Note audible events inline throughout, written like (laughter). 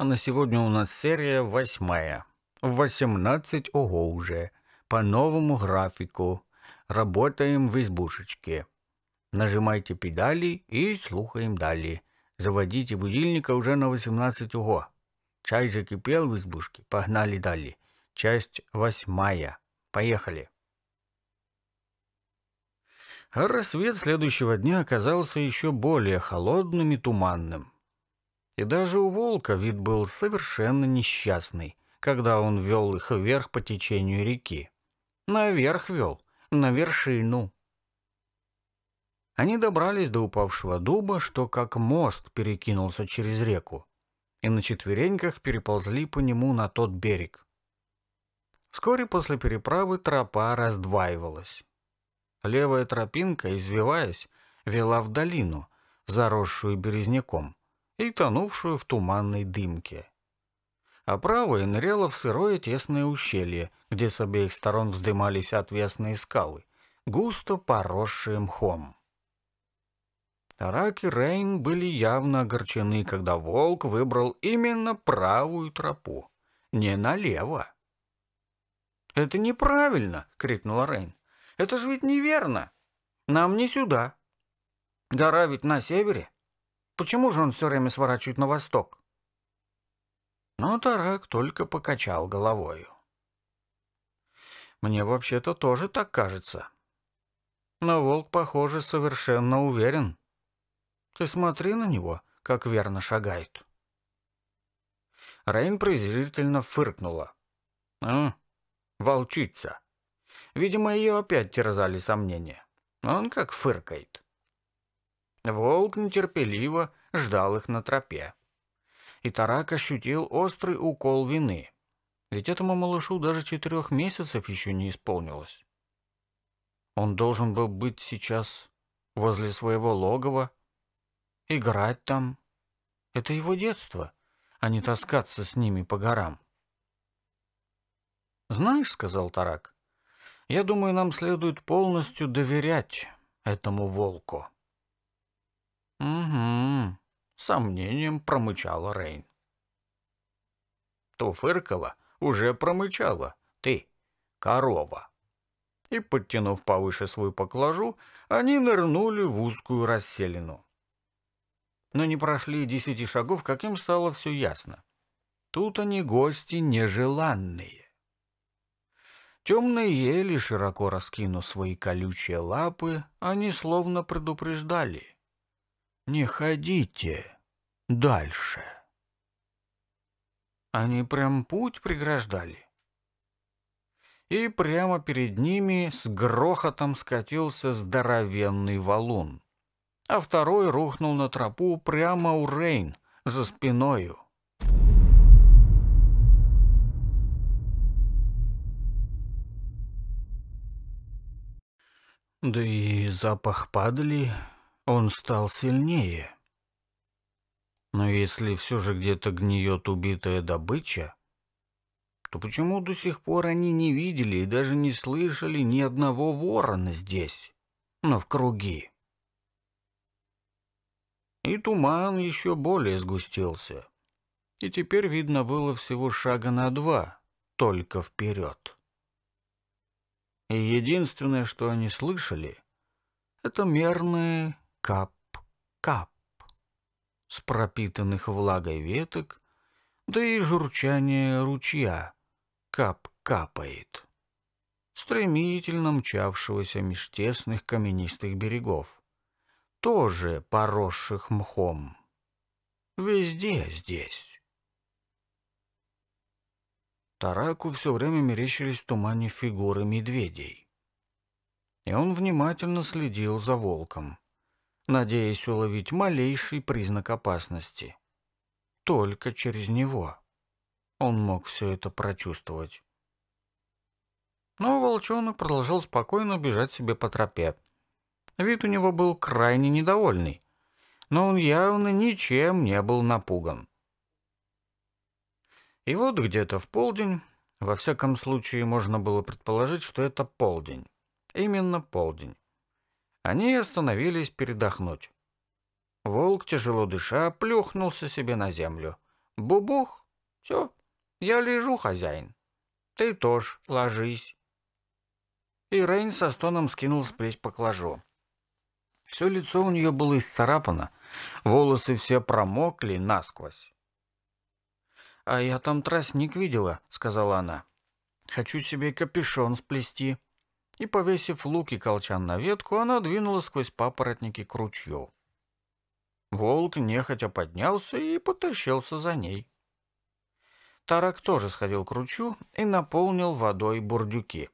А на сегодня у нас серия восьмая. В 18 ого уже. По новому графику. Работаем в избушечке. Нажимайте педали и слухаем далее. Заводите будильника уже на 18 ого. Чай закипел в избушке. Погнали далее. Часть восьмая. Поехали. Рассвет следующего дня оказался еще более холодным и туманным. И даже у волка вид был совершенно несчастный, когда он вел их вверх по течению реки. Наверх вел, на вершину. Они добрались до упавшего дуба, что как мост перекинулся через реку, и на четвереньках переползли по нему на тот берег. Вскоре после переправы тропа раздваивалась. Левая тропинка, извиваясь, вела в долину, заросшую березняком и тонувшую в туманной дымке. А правая ныряла в сырое тесное ущелье, где с обеих сторон вздымались отвесные скалы, густо поросшие мхом. Тарак и Рейн были явно огорчены, когда волк выбрал именно правую тропу, не налево. «Это неправильно!» — крикнула Рейн. «Это же ведь неверно! Нам не сюда! Гора ведь на севере!» Почему же он все время сворачивает на восток? Но Тарак только покачал головою. Мне вообще-то тоже так кажется. Но волк, похоже, совершенно уверен. Ты смотри на него, как верно шагает. Рейн презрительно фыркнула. «А, волчица». Видимо, ее опять терзали сомнения. Он как фыркает. Волк нетерпеливо ждал их на тропе. И Тарак ощутил острый укол вины. Ведь этому малышу даже четырех месяцев еще не исполнилось. Он должен был быть сейчас возле своего логова, играть там. Это его детство, а не таскаться с ними по горам. «Знаешь, — сказал Тарак, — я думаю, нам следует полностью доверять этому волку». «Угу», — сомнением промычала Рейн. То фыркала, уже промычала. «Ты, корова!» И, подтянув повыше свою поклажу, они нырнули в узкую расселину. Но не прошли десяти шагов, как им стало все ясно. Тут они гости нежеланные. Темные ели, широко раскинув свои колючие лапы, они словно предупреждали не ходите дальше. Они прям путь преграждали. И прямо перед ними с грохотом скатился здоровенный валун. А второй рухнул на тропу прямо у Рейн, за спиною. Да и запах падали он стал сильнее. Но если все же где-то гниет убитая добыча, то почему до сих пор они не видели и даже не слышали ни одного ворона здесь, но в круги? И туман еще более сгустился. И теперь видно было всего шага на два, только вперед. И единственное, что они слышали, это мерные кап-кап с пропитанных влагой веток, да и журчание ручья кап-капает, стремительно мчавшегося меж тесных каменистых берегов, тоже поросших мхом. Везде здесь. Тараку все время мерещились в тумане фигуры медведей. И он внимательно следил за волком — надеясь уловить малейший признак опасности. Только через него он мог все это прочувствовать. Но волчонок продолжал спокойно бежать себе по тропе. Вид у него был крайне недовольный, но он явно ничем не был напуган. И вот где-то в полдень, во всяком случае можно было предположить, что это полдень, именно полдень, они остановились передохнуть. Волк, тяжело дыша, плюхнулся себе на землю. «Бубух! Все, я лежу, хозяин. Ты тоже ложись». И Рейн со стоном скинул с плеч поклажу. Все лицо у нее было исцарапано, волосы все промокли насквозь. «А я там тростник видела», — сказала она. «Хочу себе капюшон сплести» и, повесив лук и колчан на ветку, она двинулась сквозь папоротники к ручью. Волк нехотя поднялся и потащился за ней. Тарак тоже сходил к ручью и наполнил водой бурдюки.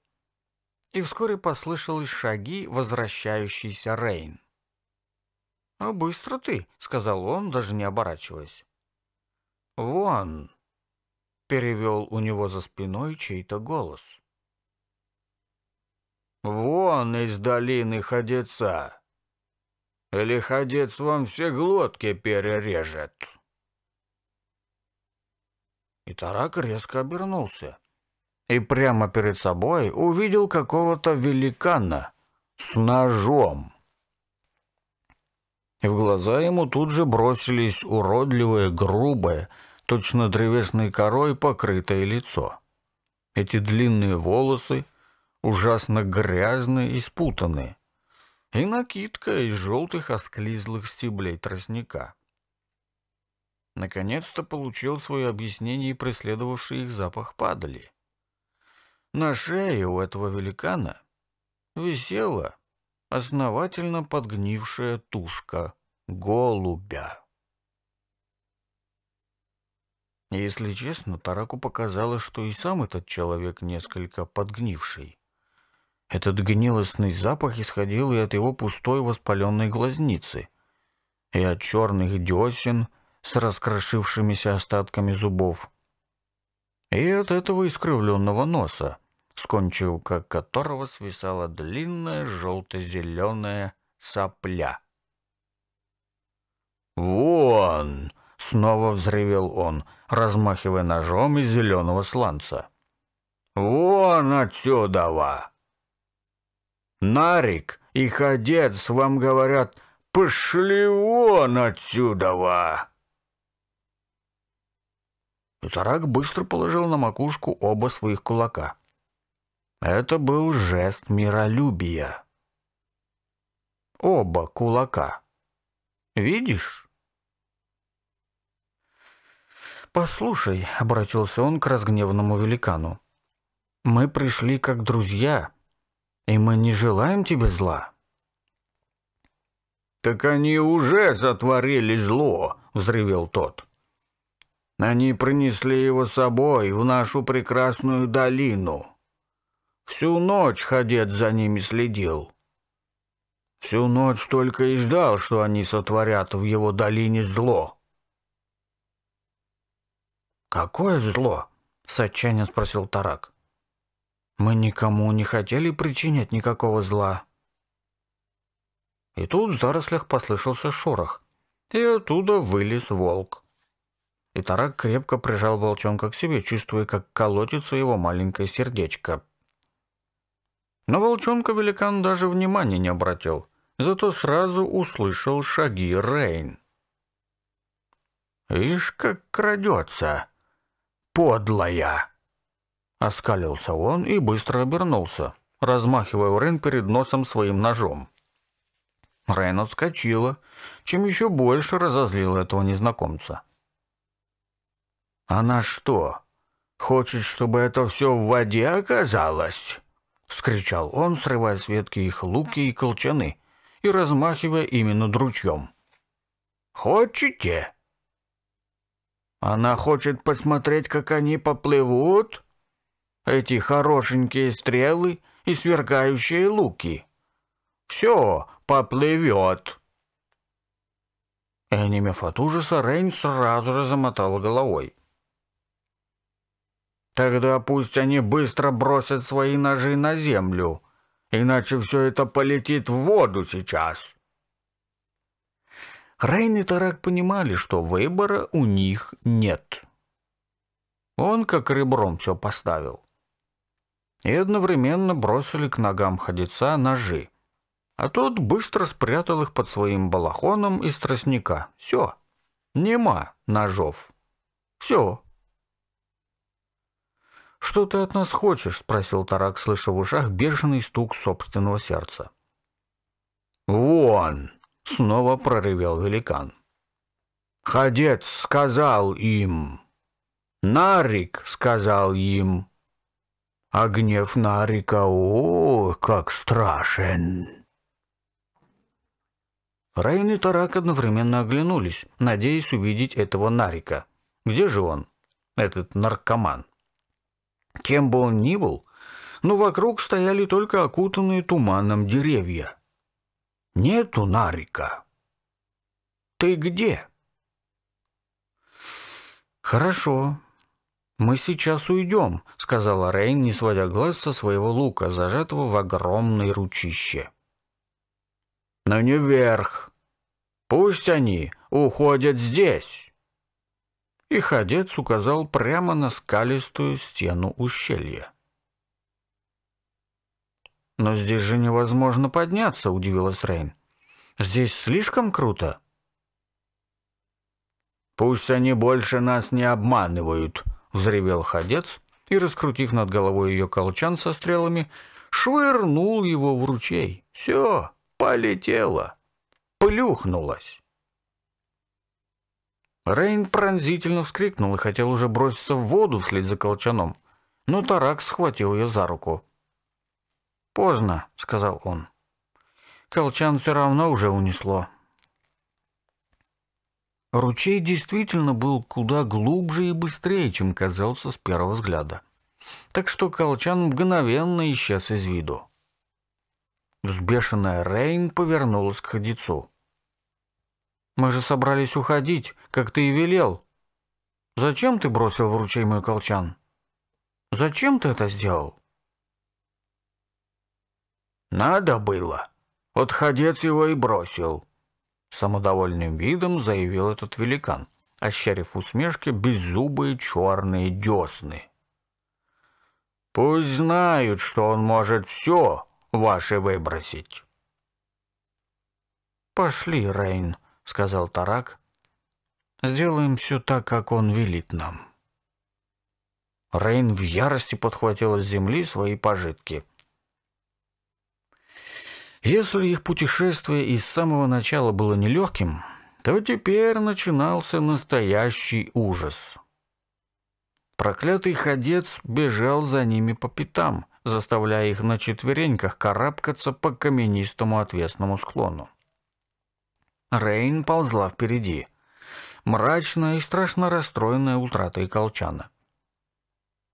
И вскоре послышались шаги, возвращающийся Рейн. «А быстро ты», — сказал он, даже не оборачиваясь. «Вон», — перевел у него за спиной чей-то голос. Вон из долины ходеца. Или ходец вам все глотки перережет. И Тарак резко обернулся. И прямо перед собой увидел какого-то великана с ножом. И в глаза ему тут же бросились уродливое, грубое, точно древесной корой покрытое лицо. Эти длинные волосы, ужасно грязные и спутанные. И накидка из желтых осклизлых стеблей тростника. Наконец-то получил свое объяснение и преследовавший их запах падали. На шее у этого великана висела основательно подгнившая тушка голубя. Если честно, Тараку показалось, что и сам этот человек несколько подгнивший. Этот гнилостный запах исходил и от его пустой воспаленной глазницы, и от черных десен с раскрошившимися остатками зубов, и от этого искривленного носа, с кончилка которого свисала длинная желто-зеленая сопля. «Вон!» — снова взревел он, размахивая ножом из зеленого сланца. «Вон отсюда!» Нарик и Ходец вам говорят «Пошли вон отсюда!» Тутарак быстро положил на макушку оба своих кулака. Это был жест миролюбия. Оба кулака. Видишь? «Послушай», — обратился он к разгневанному великану, — «мы пришли как друзья, и мы не желаем тебе зла». «Так они уже сотворили зло», — взревел тот. «Они принесли его с собой в нашу прекрасную долину. Всю ночь ходец за ними следил. Всю ночь только и ждал, что они сотворят в его долине зло». «Какое зло?» — с отчаянием спросил Тарак. Мы никому не хотели причинять никакого зла. И тут в зарослях послышался шорох, и оттуда вылез волк. И Тарак крепко прижал волчонка к себе, чувствуя, как колотится его маленькое сердечко. Но волчонка великан даже внимания не обратил, зато сразу услышал шаги Рейн. «Ишь, как крадется! Подлая!» Оскалился он и быстро обернулся, размахивая Рен перед носом своим ножом. Рен отскочила, чем еще больше разозлила этого незнакомца. «Она что, хочет, чтобы это все в воде оказалось?» — вскричал он, срывая с ветки их луки и колчаны и размахивая именно дручьем. «Хочете?» «Она хочет посмотреть, как они поплывут?» эти хорошенькие стрелы и сверкающие луки. Все поплывет. Энемев от ужаса Рейн сразу же замотал головой. Тогда пусть они быстро бросят свои ножи на землю, иначе все это полетит в воду сейчас. Рейн и Тарак понимали, что выбора у них нет. Он как ребром все поставил и одновременно бросили к ногам ходеца ножи. А тот быстро спрятал их под своим балахоном из тростника. Все. Нема ножов. Все. «Что ты от нас хочешь?» — спросил Тарак, слыша в ушах бешеный стук собственного сердца. «Вон!» — снова проревел великан. «Ходец сказал им!» «Нарик!» — сказал им а гнев Нарика, о, как страшен!» Райан и Тарак одновременно оглянулись, надеясь увидеть этого Нарика. Где же он, этот наркоман? Кем бы он ни был, но вокруг стояли только окутанные туманом деревья. «Нету Нарика!» «Ты где?» «Хорошо, «Мы сейчас уйдем», — сказала Рейн, не сводя глаз со своего лука, зажатого в огромное ручище. «Но не вверх. Пусть они уходят здесь». И ходец указал прямо на скалистую стену ущелья. «Но здесь же невозможно подняться», — удивилась Рейн. «Здесь слишком круто». «Пусть они больше нас не обманывают», — взревел ходец и, раскрутив над головой ее колчан со стрелами, швырнул его в ручей. Все, полетело, плюхнулось. Рейн пронзительно вскрикнул и хотел уже броситься в воду вслед за колчаном, но Тарак схватил ее за руку. «Поздно», — сказал он. «Колчан все равно уже унесло. Ручей действительно был куда глубже и быстрее, чем казался с первого взгляда. Так что Колчан мгновенно исчез из виду. Взбешенная Рейн повернулась к ходицу. «Мы же собрались уходить, как ты и велел. Зачем ты бросил в ручей мой колчан? Зачем ты это сделал?» «Надо было. Вот ходец его и бросил», самодовольным видом заявил этот великан, ощерив усмешки беззубые черные десны. «Пусть знают, что он может все ваше выбросить». «Пошли, Рейн», — сказал Тарак. «Сделаем все так, как он велит нам». Рейн в ярости подхватил с земли свои пожитки — если их путешествие из самого начала было нелегким, то теперь начинался настоящий ужас. Проклятый ходец бежал за ними по пятам, заставляя их на четвереньках карабкаться по каменистому отвесному склону. Рейн ползла впереди, мрачная и страшно расстроенная утратой колчана.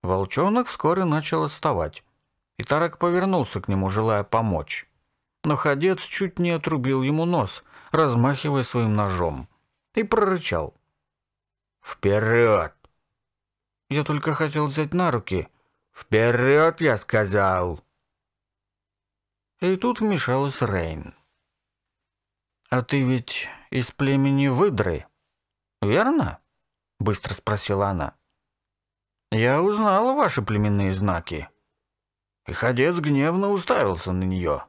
Волчонок вскоре начал отставать, и Тарак повернулся к нему, желая помочь. Но ходец чуть не отрубил ему нос, размахивая своим ножом, и прорычал. «Вперед!» Я только хотел взять на руки. «Вперед!» — я сказал. И тут вмешалась Рейн. «А ты ведь из племени выдры, верно?» — быстро спросила она. «Я узнала ваши племенные знаки». И ходец гневно уставился на нее.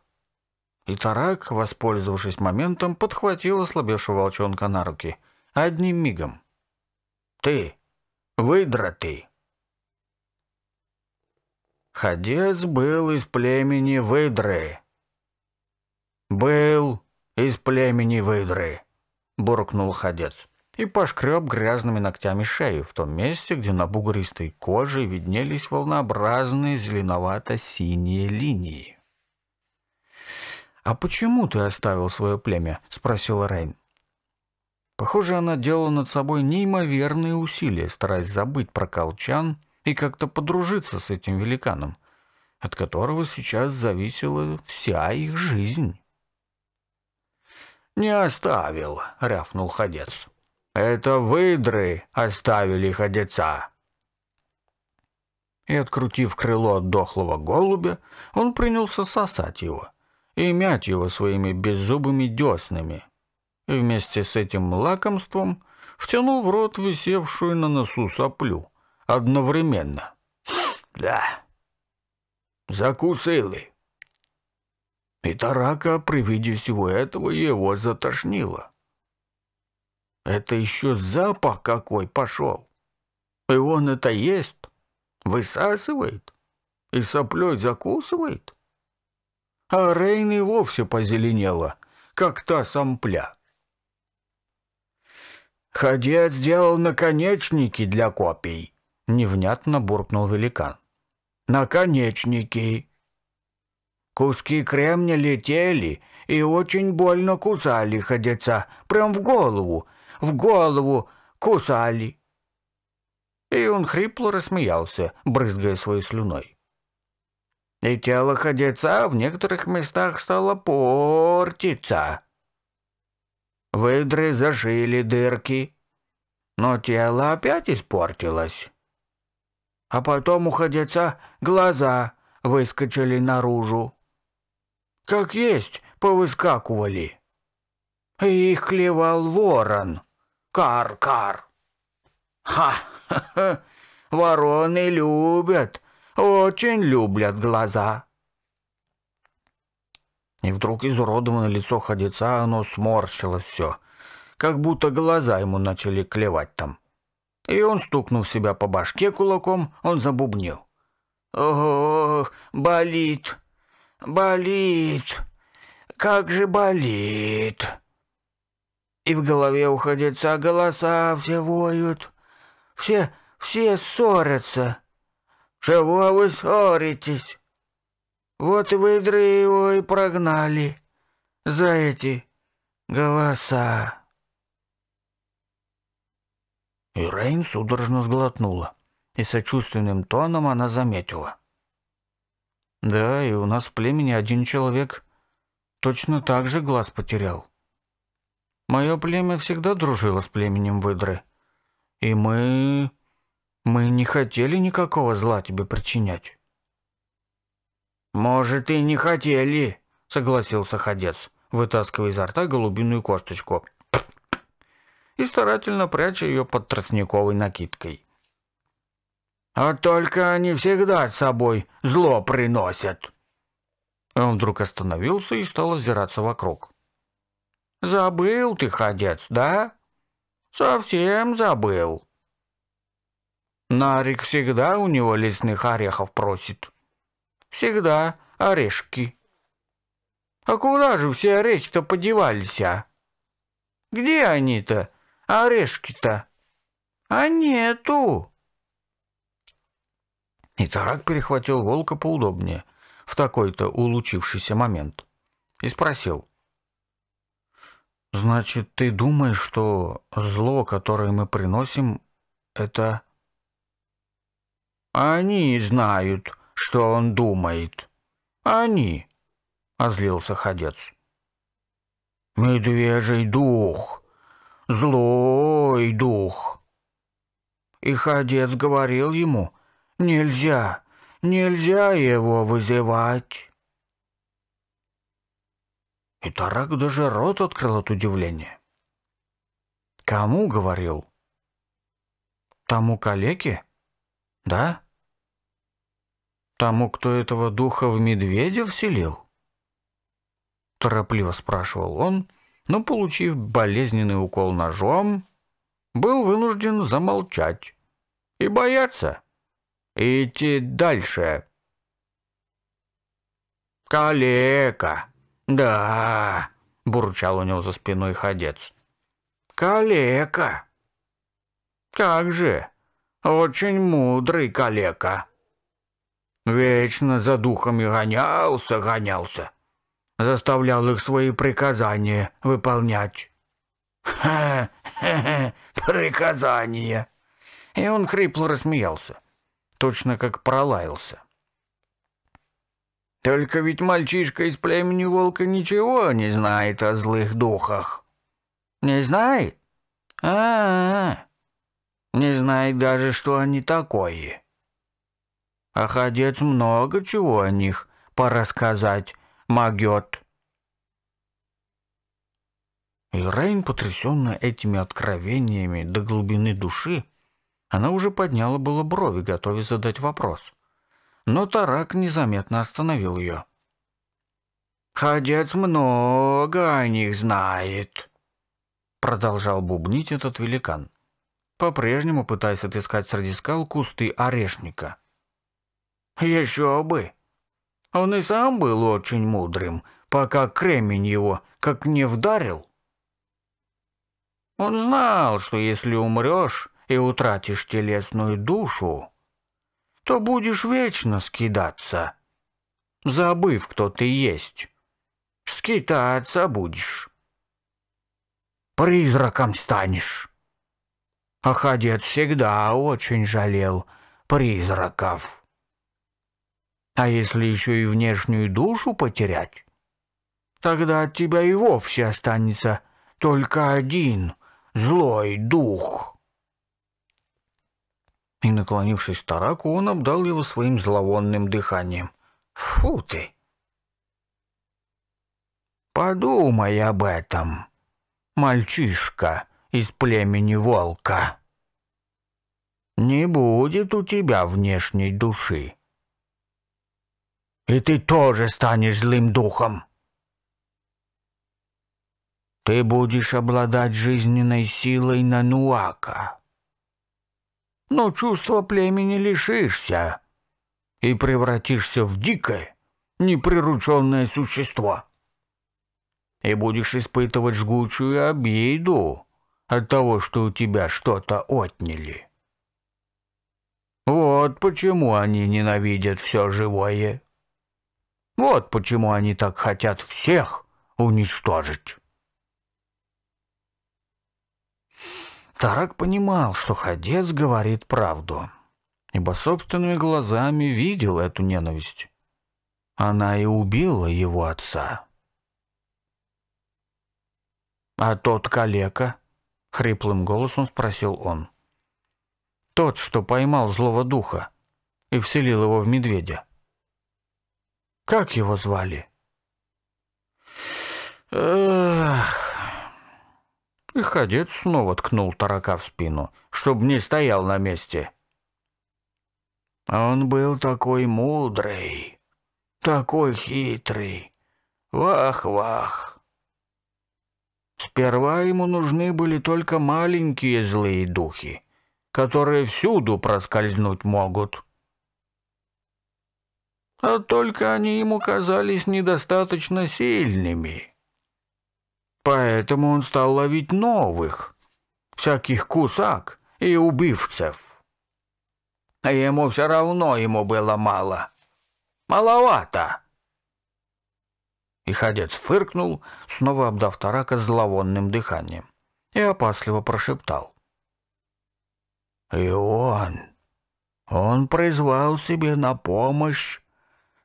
И Тарак, воспользовавшись моментом, подхватил ослабевшего волчонка на руки. Одним мигом. «Ты! Выдра ты!» Ходец был из племени выдры. «Был из племени выдры», — буркнул ходец и пошкреб грязными ногтями шею в том месте, где на бугристой коже виднелись волнообразные зеленовато-синие линии. «А почему ты оставил свое племя?» – спросила Рейн. Похоже, она делала над собой неимоверные усилия, стараясь забыть про колчан и как-то подружиться с этим великаном, от которого сейчас зависела вся их жизнь. «Не оставил», — рявкнул ходец. «Это выдры оставили ходеца». И, открутив крыло от дохлого голубя, он принялся сосать его и мять его своими беззубыми деснами. И вместе с этим лакомством втянул в рот висевшую на носу соплю. Одновременно. Да. Закусил и. И Тарака при виде всего этого его затошнило. Это еще запах какой пошел. И он это ест, высасывает и соплей закусывает а Рейн и вовсе позеленела, как та сампля. «Ходец сделал наконечники для копий», — невнятно буркнул великан. «Наконечники!» Куски кремня летели и очень больно кусали ходеца, прям в голову, в голову кусали. И он хрипло рассмеялся, брызгая своей слюной и тело ходеца в некоторых местах стало портиться. Выдры зашили дырки, но тело опять испортилось. А потом у ходеца глаза выскочили наружу. Как есть, повыскакивали. И их клевал ворон. Кар-кар. Ха-ха-ха, вороны любят очень люблят глаза. И вдруг изуродованное лицо ходеца, оно сморщилось все, как будто глаза ему начали клевать там. И он, стукнув себя по башке кулаком, он забубнил. «Ох, болит, болит, как же болит!» И в голове у ходеца голоса все воют, все, все ссорятся. «Чего вы ссоритесь? Вот выдры его и прогнали за эти голоса». Ирейн судорожно сглотнула, и сочувственным тоном она заметила. «Да, и у нас в племени один человек точно так же глаз потерял. Мое племя всегда дружило с племенем выдры, и мы мы не хотели никакого зла тебе причинять. Может, и не хотели, согласился ходец, вытаскивая изо рта голубиную косточку и старательно пряча ее под тростниковой накидкой. А только они всегда с собой зло приносят. Он вдруг остановился и стал озираться вокруг. «Забыл ты, ходец, да? Совсем забыл. Нарик всегда у него лесных орехов просит. Всегда орешки. А куда же все орехи-то подевались, а? Где они-то, орешки-то? А нету. И Тарак перехватил волка поудобнее, в такой-то улучившийся момент, и спросил. «Значит, ты думаешь, что зло, которое мы приносим, это они знают, что он думает. Они, — озлился ходец. Медвежий дух, злой дух. И ходец говорил ему, нельзя, нельзя его вызывать. И Тарак даже рот открыл от удивления. «Кому?» — говорил. «Тому калеке? Да?» Тому, кто этого духа в медведя вселил? Торопливо спрашивал он, но, получив болезненный укол ножом, был вынужден замолчать и бояться, и идти дальше. «Калека! Да!» — бурчал у него за спиной ходец. «Калека! Как же! Очень мудрый калека!» Вечно за духами гонялся, гонялся. Заставлял их свои приказания выполнять. «Хе-хе-хе, приказания!» И он хрипло рассмеялся, точно как пролаялся. «Только ведь мальчишка из племени волка ничего не знает о злых духах». «Не знает? А-а-а! Не знает даже, что они такое». А ходец много чего о них порассказать могет. И Рейн, потрясенная этими откровениями до глубины души, она уже подняла было брови, готовясь задать вопрос. Но Тарак незаметно остановил ее. «Ходец много о них знает», — продолжал бубнить этот великан, по-прежнему пытаясь отыскать среди скал кусты орешника. Еще бы. Он и сам был очень мудрым, пока кремень его как не вдарил. Он знал, что если умрешь и утратишь телесную душу, то будешь вечно скидаться, забыв, кто ты есть. Скитаться будешь. Призраком станешь. А ходец всегда очень жалел призраков. А если еще и внешнюю душу потерять, тогда от тебя и вовсе останется только один злой дух. И, наклонившись к Тараку, он обдал его своим зловонным дыханием. Фу ты! Подумай об этом, мальчишка из племени волка. Не будет у тебя внешней души и ты тоже станешь злым духом. Ты будешь обладать жизненной силой Нануака. Но чувства племени лишишься и превратишься в дикое, неприрученное существо. И будешь испытывать жгучую обиду от того, что у тебя что-то отняли. Вот почему они ненавидят все живое. Вот почему они так хотят всех уничтожить. Тарак понимал, что ходец говорит правду, ибо собственными глазами видел эту ненависть. Она и убила его отца. «А тот калека?» — хриплым голосом спросил он. «Тот, что поймал злого духа и вселил его в медведя». Как его звали? Эх. И ходец снова ткнул тарака в спину, чтобы не стоял на месте. Он был такой мудрый, такой хитрый. Вах-вах. Сперва ему нужны были только маленькие злые духи, которые всюду проскользнуть могут а только они ему казались недостаточно сильными. Поэтому он стал ловить новых, всяких кусак и убивцев. А ему все равно ему было мало. Маловато. И ходец фыркнул, снова обдав тарака зловонным дыханием, и опасливо прошептал. «И он, он призвал себе на помощь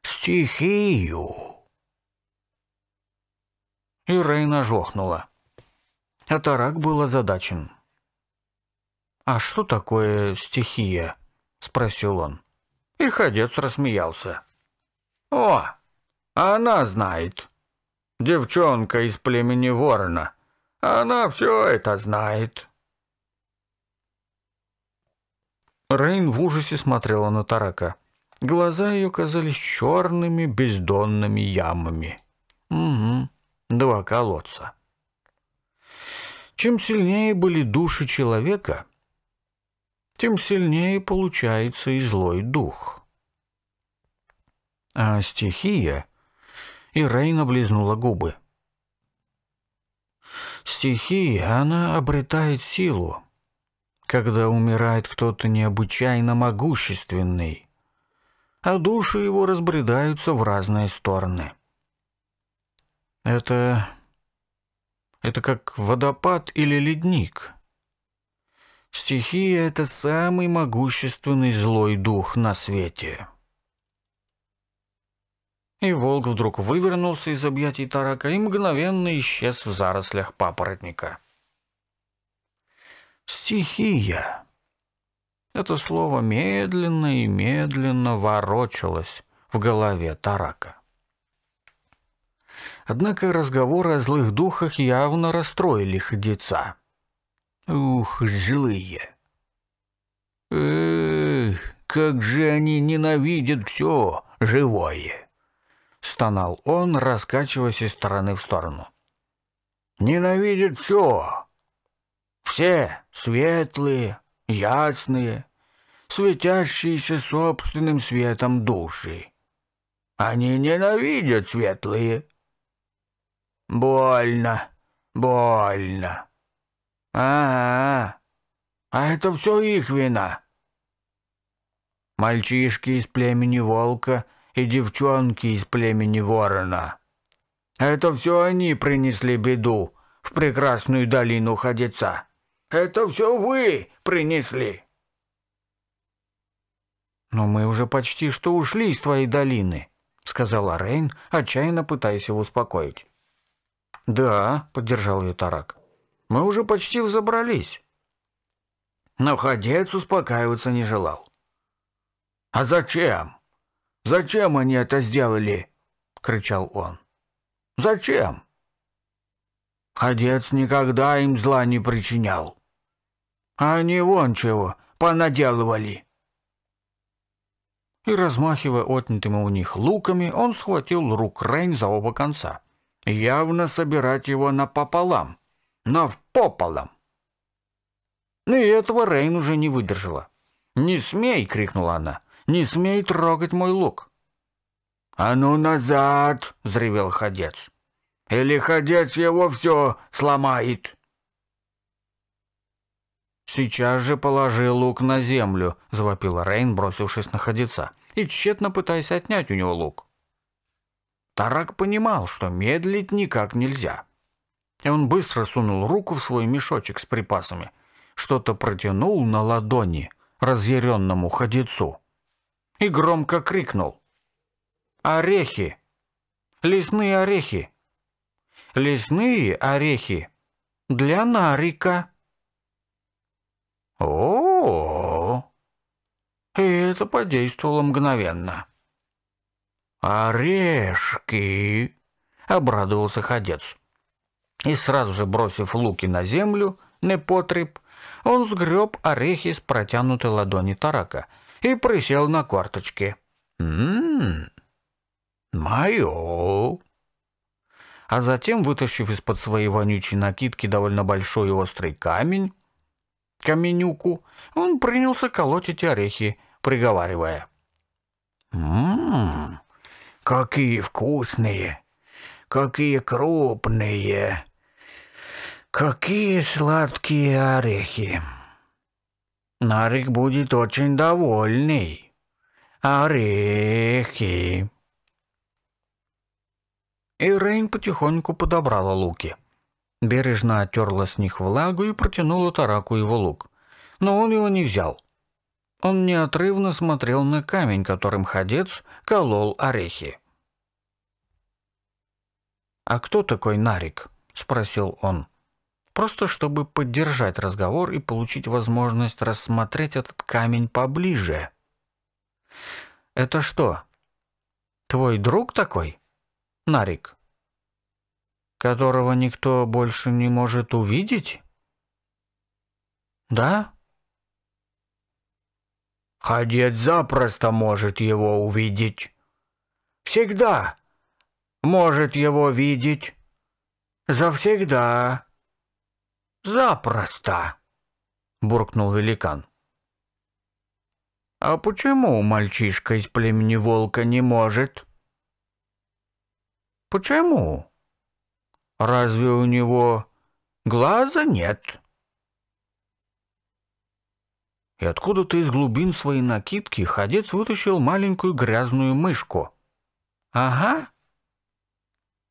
стихию. И Рейна жохнула. А Тарак был озадачен. «А что такое стихия?» — спросил он. И ходец рассмеялся. «О, она знает. Девчонка из племени Ворона. Она все это знает». Рейн в ужасе смотрела на Тарака. Глаза ее казались черными бездонными ямами. Угу, два колодца. Чем сильнее были души человека, тем сильнее получается и злой дух. А стихия... И Рейн облизнула губы. Стихия, она обретает силу, когда умирает кто-то необычайно могущественный а души его разбредаются в разные стороны. Это... это как водопад или ледник. Стихия — это самый могущественный злой дух на свете. И волк вдруг вывернулся из объятий тарака и мгновенно исчез в зарослях папоротника. «Стихия!» Это слово медленно и медленно ворочалось в голове Тарака. Однако разговоры о злых духах явно расстроили ходеца. «Ух, злые!» «Эх, как же они ненавидят все живое!» Стонал он, раскачиваясь из стороны в сторону. «Ненавидят все! Все светлые, ясные, светящиеся собственным светом души. Они ненавидят светлые. Больно, больно. А, а это все их вина. Мальчишки из племени волка и девчонки из племени ворона. Это все они принесли беду в прекрасную долину ходеца. Это все вы принесли. Но мы уже почти что ушли из твоей долины, сказала Рейн, отчаянно пытаясь его успокоить. Да, поддержал ее Тарак. Мы уже почти взобрались. Но ходец успокаиваться не желал. А зачем? Зачем они это сделали? кричал он. Зачем? Ходец никогда им зла не причинял а они вон чего понаделывали. И, размахивая отнятыми у них луками, он схватил рук Рейн за оба конца. Явно собирать его напополам, навпополам. И этого Рейн уже не выдержала. «Не смей!» — крикнула она. «Не смей трогать мой лук!» «А ну назад!» — взревел ходец. «Или ходец его все сломает!» «Сейчас же положи лук на землю», – завопила Рейн, бросившись на ходеца, и тщетно пытаясь отнять у него лук. Тарак понимал, что медлить никак нельзя. И он быстро сунул руку в свой мешочек с припасами, что-то протянул на ладони разъяренному ходецу и громко крикнул. «Орехи! Лесные орехи! Лесные орехи! Для Нарика!» О, -о, -о. И это подействовало мгновенно. «Орешки!» — обрадовался ходец. И сразу же, бросив луки на землю, непотреб, он сгреб орехи с протянутой ладони тарака и присел на корточки. «М-м-м! Мое!» А затем, вытащив из-под своей вонючей накидки довольно большой острый камень, Каменюку, он принялся колоть орехи, приговаривая. «Ммм, какие вкусные, какие крупные, какие сладкие орехи. Нарик будет очень довольный. Орехи!» И Рейн потихоньку подобрала луки. Бережно оттерла с них влагу и протянула Тараку его лук. Но он его не взял. Он неотрывно смотрел на камень, которым ходец колол орехи. «А кто такой Нарик?» – спросил он. Просто чтобы поддержать разговор и получить возможность рассмотреть этот камень поближе. «Это что, твой друг такой?» «Нарик», которого никто больше не может увидеть? Да? Ходец запросто может его увидеть. Всегда может его видеть. Завсегда. Запросто, буркнул великан. А почему мальчишка из племени волка не может? Почему? Разве у него глаза нет? И откуда-то из глубин своей накидки ходец вытащил маленькую грязную мышку. Ага.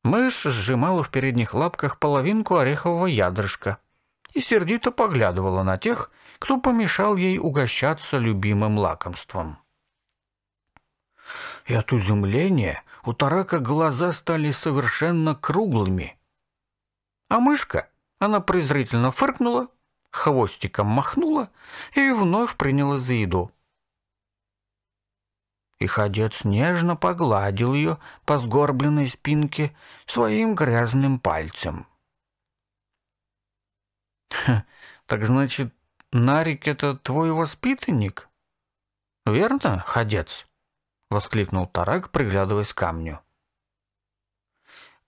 Мышь сжимала в передних лапках половинку орехового ядрышка и сердито поглядывала на тех, кто помешал ей угощаться любимым лакомством. И от изумления у Тарака глаза стали совершенно круглыми. А мышка, она презрительно фыркнула, хвостиком махнула и вновь приняла за еду. И ходец нежно погладил ее по сгорбленной спинке своим грязным пальцем. «Так значит, Нарик — это твой воспитанник?» «Верно, ходец?» — воскликнул Тарак, приглядываясь к камню.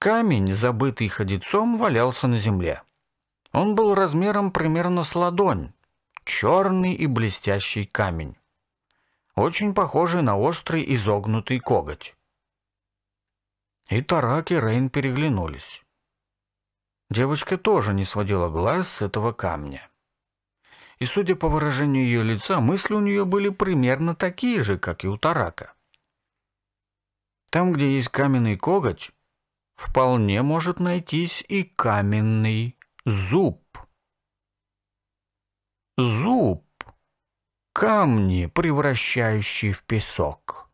Камень, забытый ходецом, валялся на земле. Он был размером примерно с ладонь, черный и блестящий камень, очень похожий на острый изогнутый коготь. И Тарак и Рейн переглянулись. Девочка тоже не сводила глаз с этого камня. И, судя по выражению ее лица, мысли у нее были примерно такие же, как и у Тарака. Там, где есть каменный коготь, вполне может найтись и каменный зуб. Зуб – камни, превращающие в песок.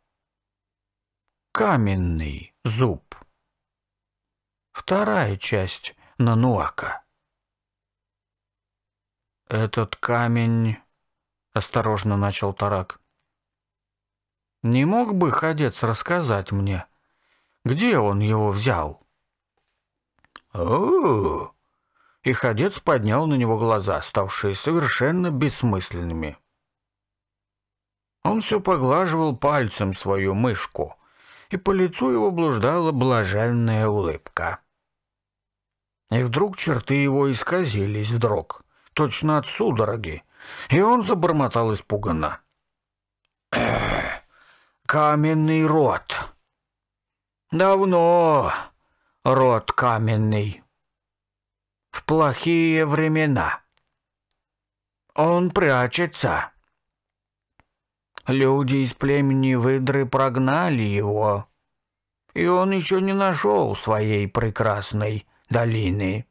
Каменный зуб. Вторая часть Нануака. «Этот камень...» — осторожно начал Тарак. «Не мог бы ходец рассказать мне?» Где он его взял? О, -о, -о. поднял на него глаза, ставшие совершенно бессмысленными. Он все поглаживал пальцем свою мышку, и по лицу его блуждала блаженная улыбка. И вдруг черты его исказились вдруг, точно от судороги, и он забормотал испуганно. «Каменный рот! Давно род каменный. В плохие времена. Он прячется. Люди из племени выдры прогнали его, и он еще не нашел своей прекрасной долины.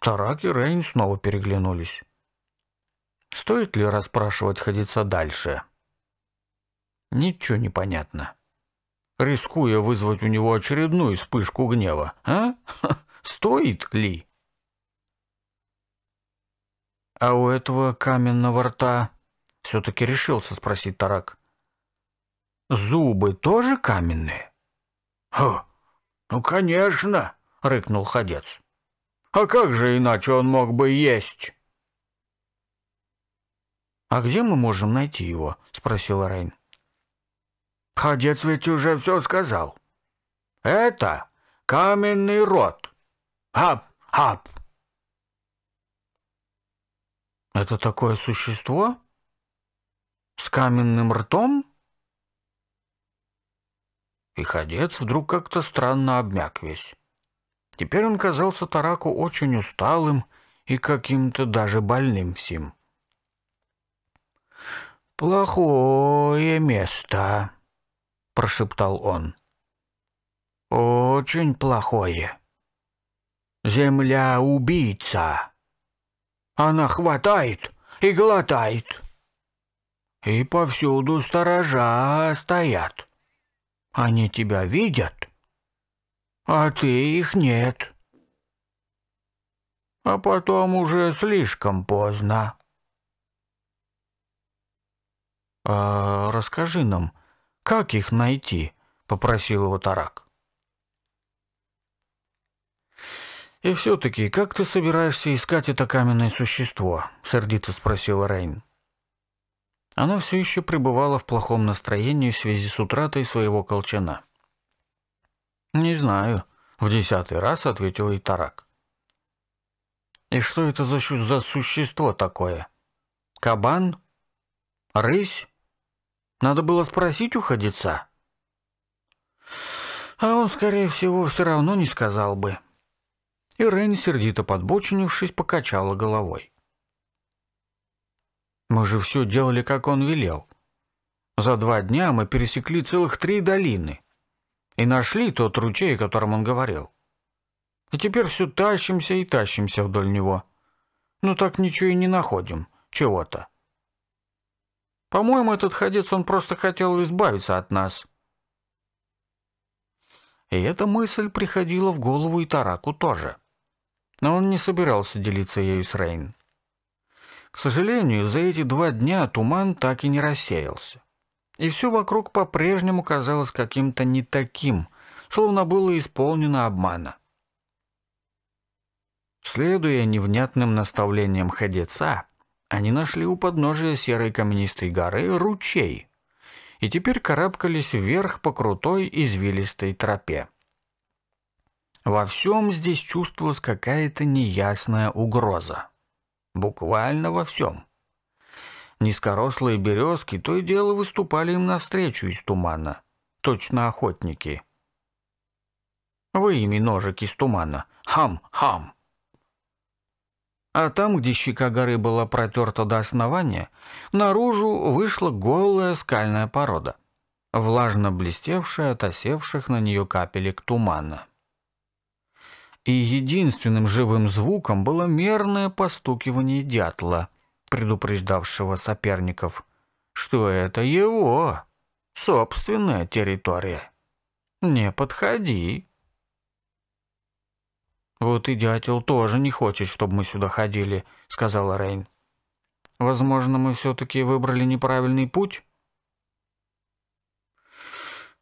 Тарак и Рейн снова переглянулись. Стоит ли расспрашивать ходиться дальше? — Ничего не понятно. Рискуя вызвать у него очередную вспышку гнева, а? (laughs) Стоит ли? А у этого каменного рта все-таки решился спросить Тарак. Зубы тоже каменные? Ха, ну, конечно, рыкнул ходец. А как же иначе он мог бы есть? А где мы можем найти его? спросила Рейн. Ходец ведь уже все сказал. Это каменный рот. Хап, хап. Это такое существо? С каменным ртом? И ходец вдруг как-то странно обмяк весь. Теперь он казался Тараку очень усталым и каким-то даже больным всем. «Плохое место», — прошептал он. «Очень плохое. Земля-убийца. Она хватает и глотает. И повсюду сторожа стоят. Они тебя видят, а ты их нет. А потом уже слишком поздно». «А расскажи нам», «Как их найти?» — попросил его Тарак. «И все-таки, как ты собираешься искать это каменное существо?» — сердито спросил Рейн. Она все еще пребывала в плохом настроении в связи с утратой своего колчана. «Не знаю», — в десятый раз ответил и Тарак. «И что это за, за существо такое? Кабан? Рысь?» Надо было спросить у ходеца. А он, скорее всего, все равно не сказал бы. И Рейн, сердито подбочинившись, покачала головой. Мы же все делали, как он велел. За два дня мы пересекли целых три долины и нашли тот ручей, о котором он говорил. И теперь все тащимся и тащимся вдоль него. Но ну так ничего и не находим, чего-то. По-моему, этот ходец, он просто хотел избавиться от нас. И эта мысль приходила в голову и Тараку тоже. Но он не собирался делиться ею с Рейн. К сожалению, за эти два дня туман так и не рассеялся. И все вокруг по-прежнему казалось каким-то не таким, словно было исполнено обмана. Следуя невнятным наставлениям ходеца, они нашли у подножия серой каменистой горы ручей и теперь карабкались вверх по крутой извилистой тропе. Во всем здесь чувствовалась какая-то неясная угроза. Буквально во всем. Низкорослые березки то и дело выступали им навстречу из тумана. Точно охотники. Вы ими ножик из тумана. Хам-хам а там, где щека горы была протерта до основания, наружу вышла голая скальная порода, влажно блестевшая от осевших на нее капелек тумана. И единственным живым звуком было мерное постукивание дятла, предупреждавшего соперников, что это его собственная территория. «Не подходи!» «Вот и дятел тоже не хочет, чтобы мы сюда ходили», — сказала Рейн. «Возможно, мы все-таки выбрали неправильный путь?»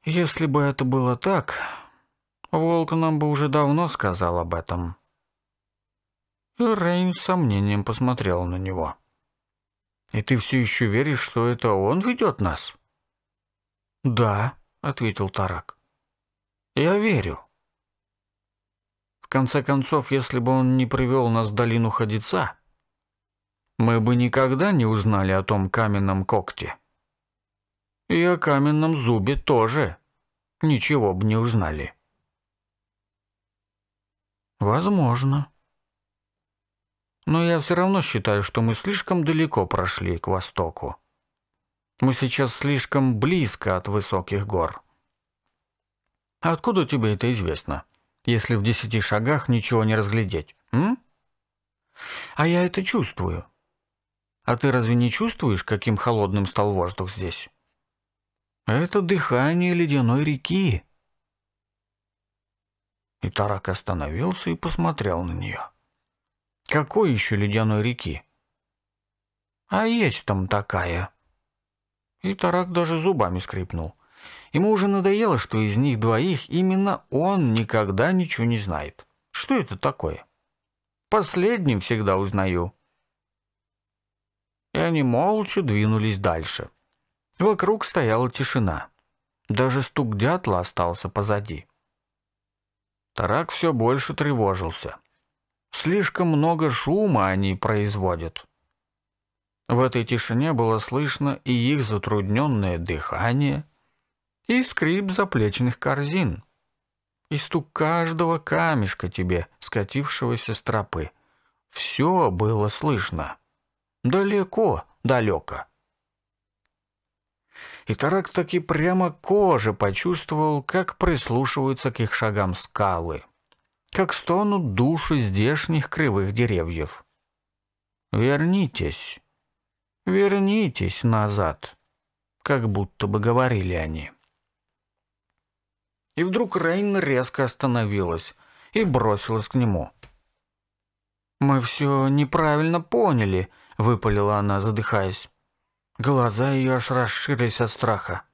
«Если бы это было так, волк нам бы уже давно сказал об этом». И Рейн с сомнением посмотрел на него. «И ты все еще веришь, что это он ведет нас?» «Да», — ответил Тарак. «Я верю» конце концов, если бы он не привел нас в долину Ходица, мы бы никогда не узнали о том каменном когте. И о каменном зубе тоже ничего бы не узнали. Возможно. Но я все равно считаю, что мы слишком далеко прошли к востоку. Мы сейчас слишком близко от высоких гор. откуда тебе это известно? — если в десяти шагах ничего не разглядеть. М? А я это чувствую. А ты разве не чувствуешь, каким холодным стал воздух здесь? Это дыхание ледяной реки. И Тарак остановился и посмотрел на нее. Какой еще ледяной реки? А есть там такая. И Тарак даже зубами скрипнул. Ему уже надоело, что из них двоих именно он никогда ничего не знает. Что это такое? Последним всегда узнаю. И они молча двинулись дальше. Вокруг стояла тишина. Даже стук дятла остался позади. Тарак все больше тревожился. Слишком много шума они производят. В этой тишине было слышно и их затрудненное дыхание — и скрип заплечных корзин, и стук каждого камешка тебе, скатившегося с тропы. Все было слышно. Далеко, далеко. И Тарак таки прямо коже почувствовал, как прислушиваются к их шагам скалы, как стонут души здешних кривых деревьев. «Вернитесь, вернитесь назад», как будто бы говорили они. И вдруг Рейн резко остановилась и бросилась к нему. «Мы все неправильно поняли», — выпалила она, задыхаясь. Глаза ее аж расширились от страха.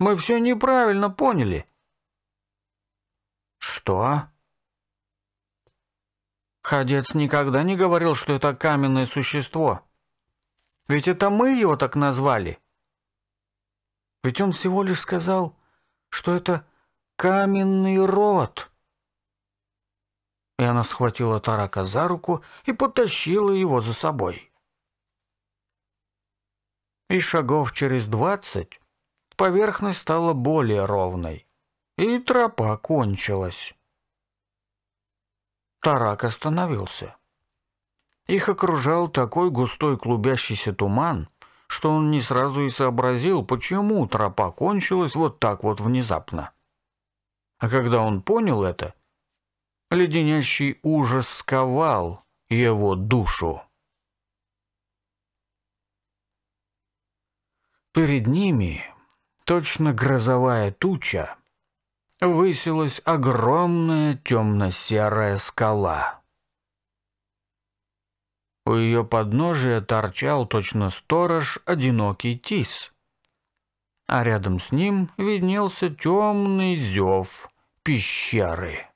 «Мы все неправильно поняли». «Что?» Ходец никогда не говорил, что это каменное существо. Ведь это мы его так назвали. Ведь он всего лишь сказал, что это каменный рот!» И она схватила Тарака за руку и потащила его за собой. И шагов через двадцать поверхность стала более ровной, и тропа кончилась. Тарак остановился. Их окружал такой густой клубящийся туман, что он не сразу и сообразил, почему тропа кончилась вот так вот внезапно. А когда он понял это, леденящий ужас сковал его душу. Перед ними, точно грозовая туча, высилась огромная темно-серая скала. У ее подножия торчал точно сторож одинокий тис, а рядом с ним виднелся темный зев, пещеры.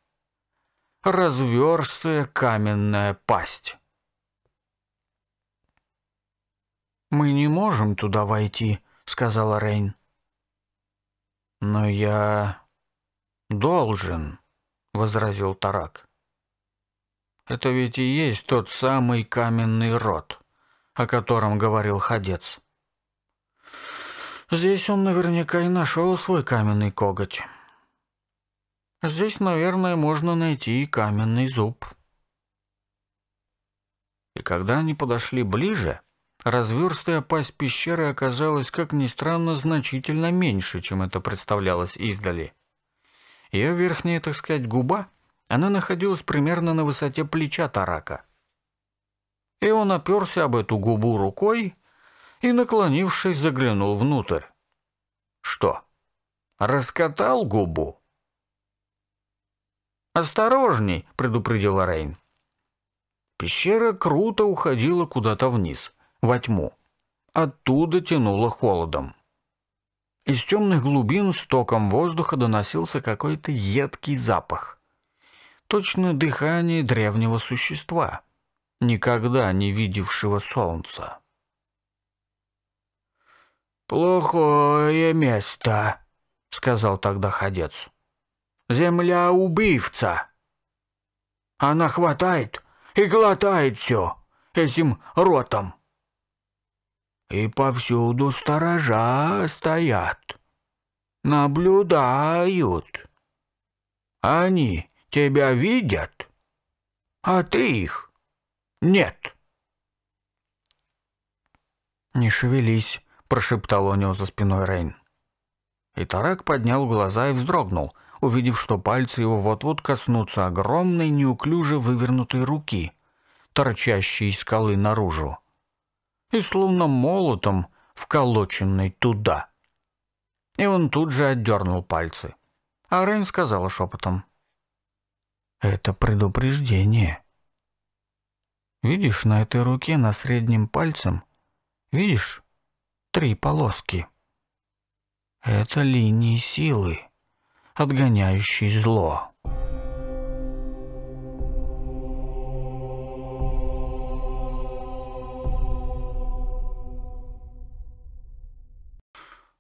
Разверстая каменная пасть. «Мы не можем туда войти», — сказала Рейн. «Но я должен», — возразил Тарак. «Это ведь и есть тот самый каменный рот, о котором говорил Ходец». Здесь он наверняка и нашел свой каменный коготь. Здесь, наверное, можно найти и каменный зуб. И когда они подошли ближе, разверстая пасть пещеры оказалась, как ни странно, значительно меньше, чем это представлялось издали. Ее верхняя, так сказать, губа, она находилась примерно на высоте плеча тарака. И он оперся об эту губу рукой и, наклонившись, заглянул внутрь. Что? Раскатал губу? «Осторожней!» – предупредила Рейн. Пещера круто уходила куда-то вниз, во тьму. Оттуда тянуло холодом. Из темных глубин с током воздуха доносился какой-то едкий запах. Точно дыхание древнего существа, никогда не видевшего солнца. «Плохое место», — сказал тогда ходец. Земля убивца. Она хватает и глотает все этим ротом. И повсюду сторожа стоят, наблюдают. Они тебя видят, а ты их нет. «Не шевелись», — прошептал у него за спиной Рейн. И Тарак поднял глаза и вздрогнул, увидев, что пальцы его вот-вот коснутся огромной, неуклюже вывернутой руки, торчащей из скалы наружу, и словно молотом вколоченной туда. И он тут же отдернул пальцы. А Рейн сказала шепотом. «Это предупреждение. Видишь, на этой руке, на среднем пальцем, видишь, три полоски. Это линии силы» отгоняющий зло.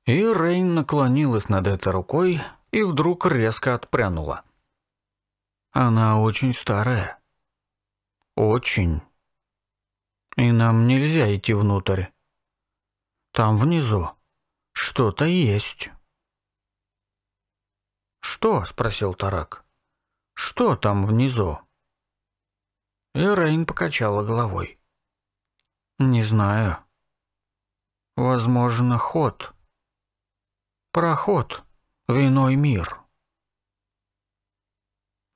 И Рейн наклонилась над этой рукой и вдруг резко отпрянула. Она очень старая. Очень. И нам нельзя идти внутрь. Там внизу что-то есть». «Что?» — спросил Тарак. «Что там внизу?» Ирейн покачала головой. «Не знаю. Возможно, ход. Проход. Виной мир».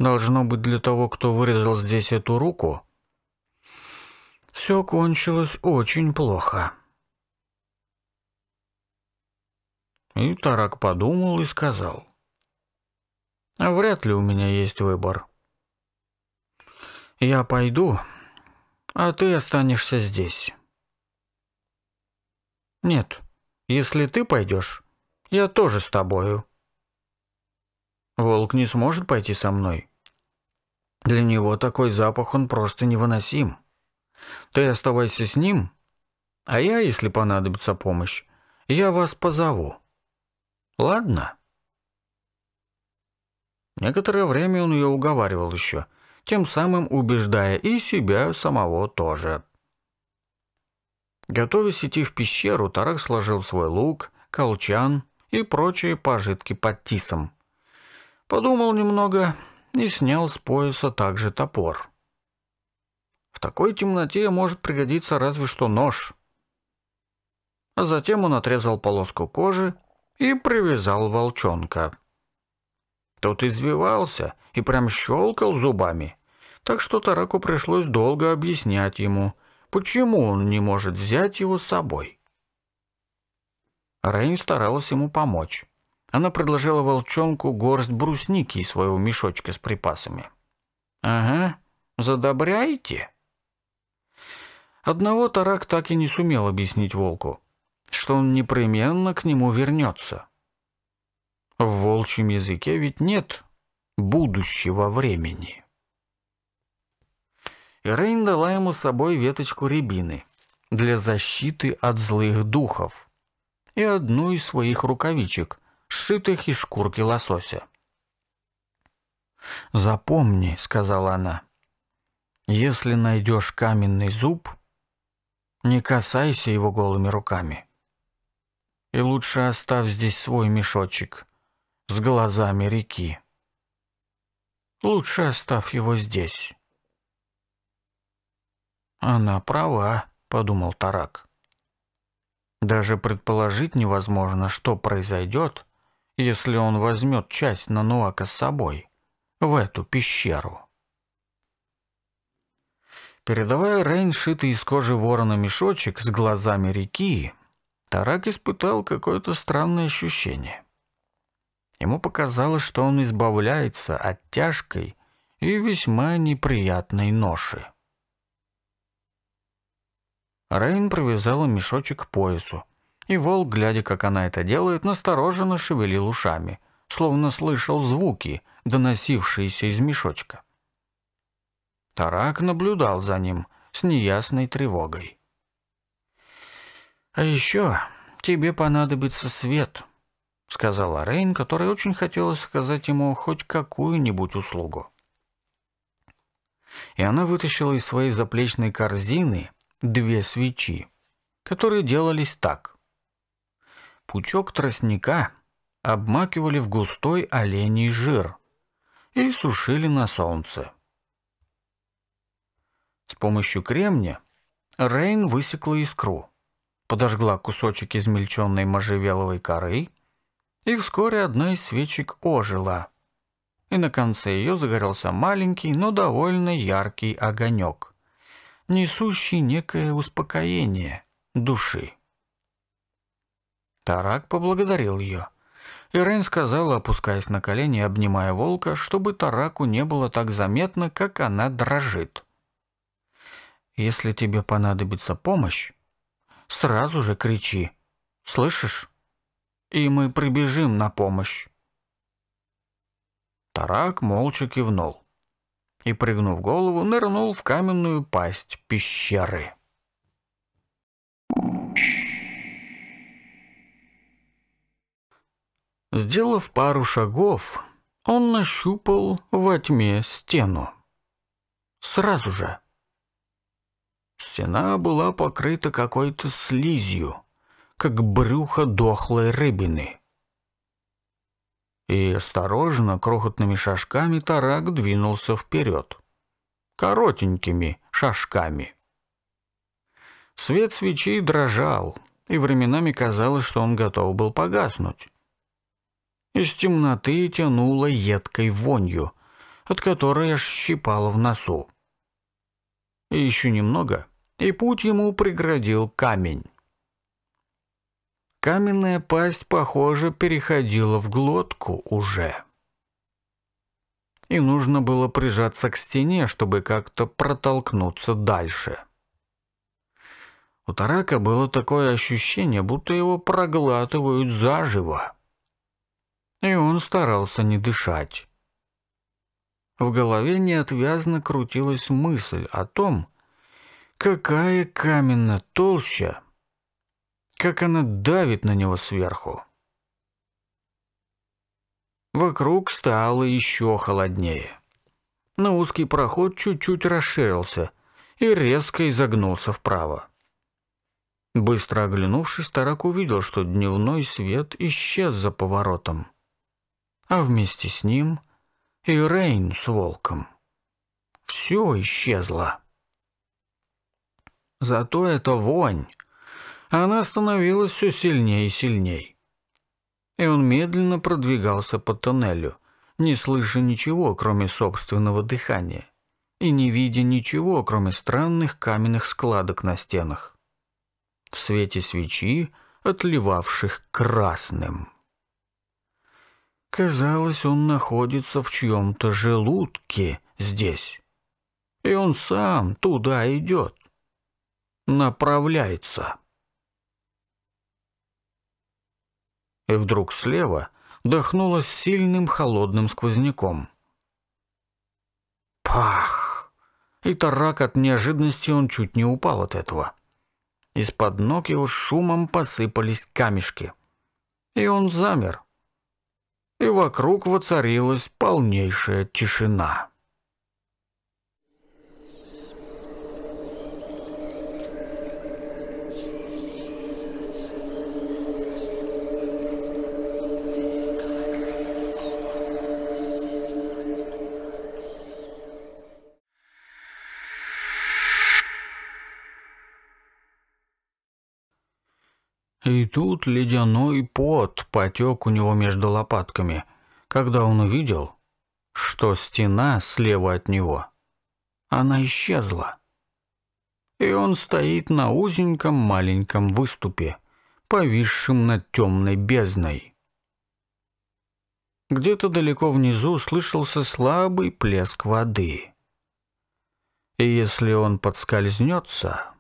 Должно быть, для того, кто вырезал здесь эту руку, все кончилось очень плохо. И Тарак подумал и сказал — Вряд ли у меня есть выбор. Я пойду, а ты останешься здесь. Нет, если ты пойдешь, я тоже с тобою. Волк не сможет пойти со мной. Для него такой запах он просто невыносим. Ты оставайся с ним, а я, если понадобится помощь, я вас позову. Ладно? Некоторое время он ее уговаривал еще, тем самым убеждая и себя самого тоже. Готовясь идти в пещеру, Тарак сложил свой лук, колчан и прочие пожитки под тисом. Подумал немного и снял с пояса также топор. В такой темноте может пригодиться разве что нож. А затем он отрезал полоску кожи и привязал волчонка. Тот извивался и прям щелкал зубами. Так что Тараку пришлось долго объяснять ему, почему он не может взять его с собой. Рейн старалась ему помочь. Она предложила волчонку горсть брусники из своего мешочка с припасами. «Ага, задобряете?» Одного Тарак так и не сумел объяснить волку, что он непременно к нему вернется. В волчьем языке ведь нет будущего времени. Рейн дала ему с собой веточку рябины для защиты от злых духов и одну из своих рукавичек, сшитых из шкурки лосося. «Запомни», — сказала она, — «если найдешь каменный зуб, не касайся его голыми руками. И лучше оставь здесь свой мешочек, с глазами реки. Лучше оставь его здесь. Она права, подумал Тарак. Даже предположить невозможно, что произойдет, если он возьмет часть Нануака с собой в эту пещеру. Передавая Рейн, шитый из кожи ворона мешочек с глазами реки, Тарак испытал какое-то странное ощущение. Ему показалось, что он избавляется от тяжкой и весьма неприятной ноши. Рейн привязала мешочек к поясу, и волк, глядя, как она это делает, настороженно шевелил ушами, словно слышал звуки, доносившиеся из мешочка. Тарак наблюдал за ним с неясной тревогой. «А еще тебе понадобится свет», — сказала Рейн, которая очень хотела сказать ему хоть какую-нибудь услугу. И она вытащила из своей заплечной корзины две свечи, которые делались так. Пучок тростника обмакивали в густой оленей жир и сушили на солнце. С помощью кремня Рейн высекла искру, подожгла кусочек измельченной можжевеловой коры и вскоре одна из свечек ожила. И на конце ее загорелся маленький, но довольно яркий огонек, несущий некое успокоение души. Тарак поблагодарил ее. и Ирен сказала, опускаясь на колени и обнимая волка, чтобы Тараку не было так заметно, как она дрожит. «Если тебе понадобится помощь, сразу же кричи. Слышишь?» и мы прибежим на помощь». Тарак молча кивнул и, пригнув голову, нырнул в каменную пасть пещеры. Сделав пару шагов, он нащупал во тьме стену. Сразу же. Стена была покрыта какой-то слизью как брюхо дохлой рыбины. И осторожно, крохотными шажками тарак двинулся вперед. Коротенькими шажками. Свет свечей дрожал, и временами казалось, что он готов был погаснуть. Из темноты тянуло едкой вонью, от которой аж щипало в носу. И еще немного, и путь ему преградил камень. Каменная пасть, похоже, переходила в глотку уже. И нужно было прижаться к стене, чтобы как-то протолкнуться дальше. У Тарака было такое ощущение, будто его проглатывают заживо. И он старался не дышать. В голове неотвязно крутилась мысль о том, какая каменная толща как она давит на него сверху. Вокруг стало еще холоднее. Но узкий проход чуть-чуть расширился и резко изогнулся вправо. Быстро оглянувшись, Тарак увидел, что дневной свет исчез за поворотом. А вместе с ним и Рейн с волком. Все исчезло. Зато эта вонь, она становилась все сильнее и сильнее. И он медленно продвигался по тоннелю, не слыша ничего, кроме собственного дыхания, и не видя ничего, кроме странных каменных складок на стенах. В свете свечи, отливавших красным. Казалось, он находится в чьем-то желудке здесь. И он сам туда идет. Направляется. и вдруг слева дохнуло сильным холодным сквозняком. Пах! И тарак от неожиданности он чуть не упал от этого. Из-под ног его шумом посыпались камешки. И он замер. И вокруг воцарилась полнейшая тишина. И тут ледяной пот потек у него между лопатками, когда он увидел, что стена слева от него, она исчезла. И он стоит на узеньком маленьком выступе, повисшем над темной бездной. Где-то далеко внизу слышался слабый плеск воды. И если он подскользнется,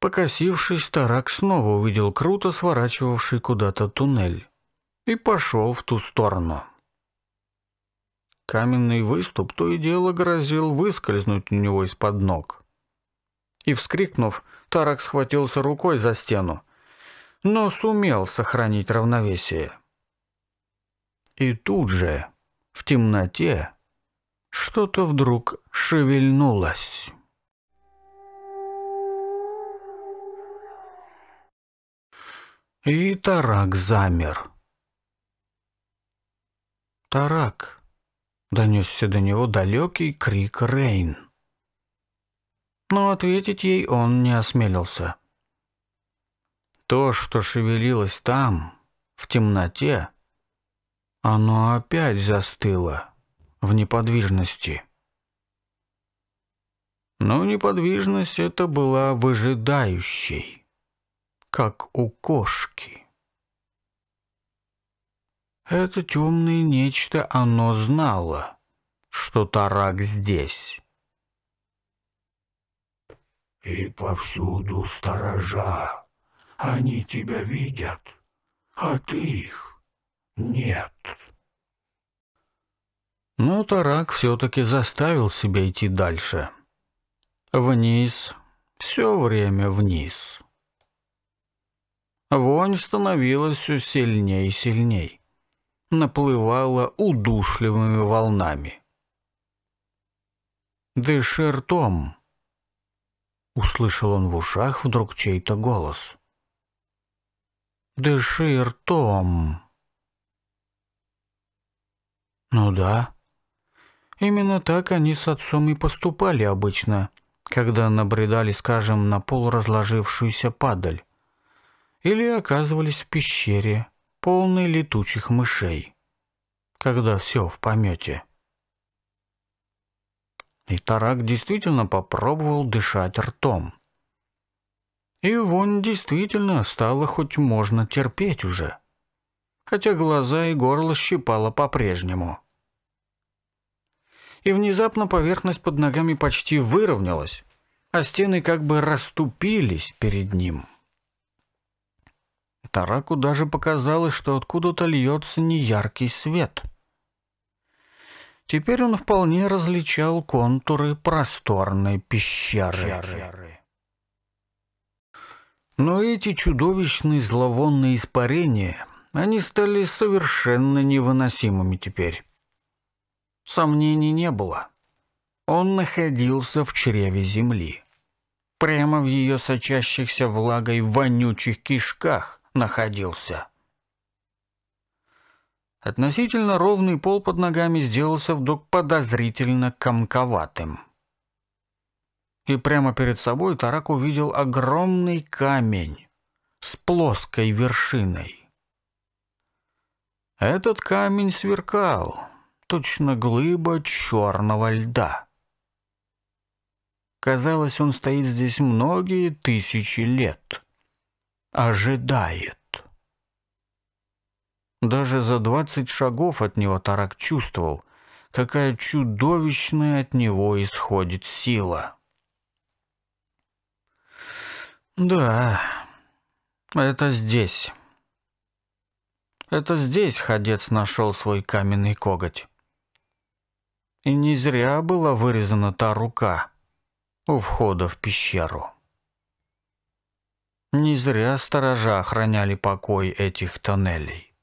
Покосившись, Тарак снова увидел круто сворачивавший куда-то туннель и пошел в ту сторону. Каменный выступ то и дело грозил выскользнуть у него из-под ног. И, вскрикнув, Тарак схватился рукой за стену, но сумел сохранить равновесие. И тут же, в темноте, что-то вдруг шевельнулось. И Тарак замер. «Тарак!» — донесся до него далекий крик Рейн. Но ответить ей он не осмелился. То, что шевелилось там, в темноте, оно опять застыло в неподвижности. Но неподвижность это была выжидающей как у кошки. Это темное нечто оно знало, что Тарак здесь. И повсюду сторожа. Они тебя видят, а ты их нет. Но Тарак все-таки заставил себя идти дальше. Вниз, все время вниз. Вонь становилась все сильнее и сильней. Наплывала удушливыми волнами. «Дыши ртом!» — услышал он в ушах вдруг чей-то голос. «Дыши ртом!» «Ну да. Именно так они с отцом и поступали обычно, когда набредали, скажем, на пол разложившуюся падаль или оказывались в пещере, полной летучих мышей, когда все в помете. И Тарак действительно попробовал дышать ртом. И вонь действительно стало хоть можно терпеть уже, хотя глаза и горло щипало по-прежнему. И внезапно поверхность под ногами почти выровнялась, а стены как бы расступились перед ним. Тараку даже показалось, что откуда-то льется неяркий свет. Теперь он вполне различал контуры просторной пещеры. Но эти чудовищные зловонные испарения, они стали совершенно невыносимыми теперь. Сомнений не было. Он находился в чреве земли. Прямо в ее сочащихся влагой вонючих кишках находился. Относительно ровный пол под ногами сделался вдруг подозрительно комковатым. И прямо перед собой Тарак увидел огромный камень с плоской вершиной. Этот камень сверкал, точно глыба черного льда. Казалось, он стоит здесь многие тысячи лет. — ожидает. Даже за двадцать шагов от него Тарак чувствовал, какая чудовищная от него исходит сила. Да, это здесь. Это здесь ходец нашел свой каменный коготь. И не зря была вырезана та рука у входа в пещеру. Не зря сторожа охраняли покой этих тоннелей.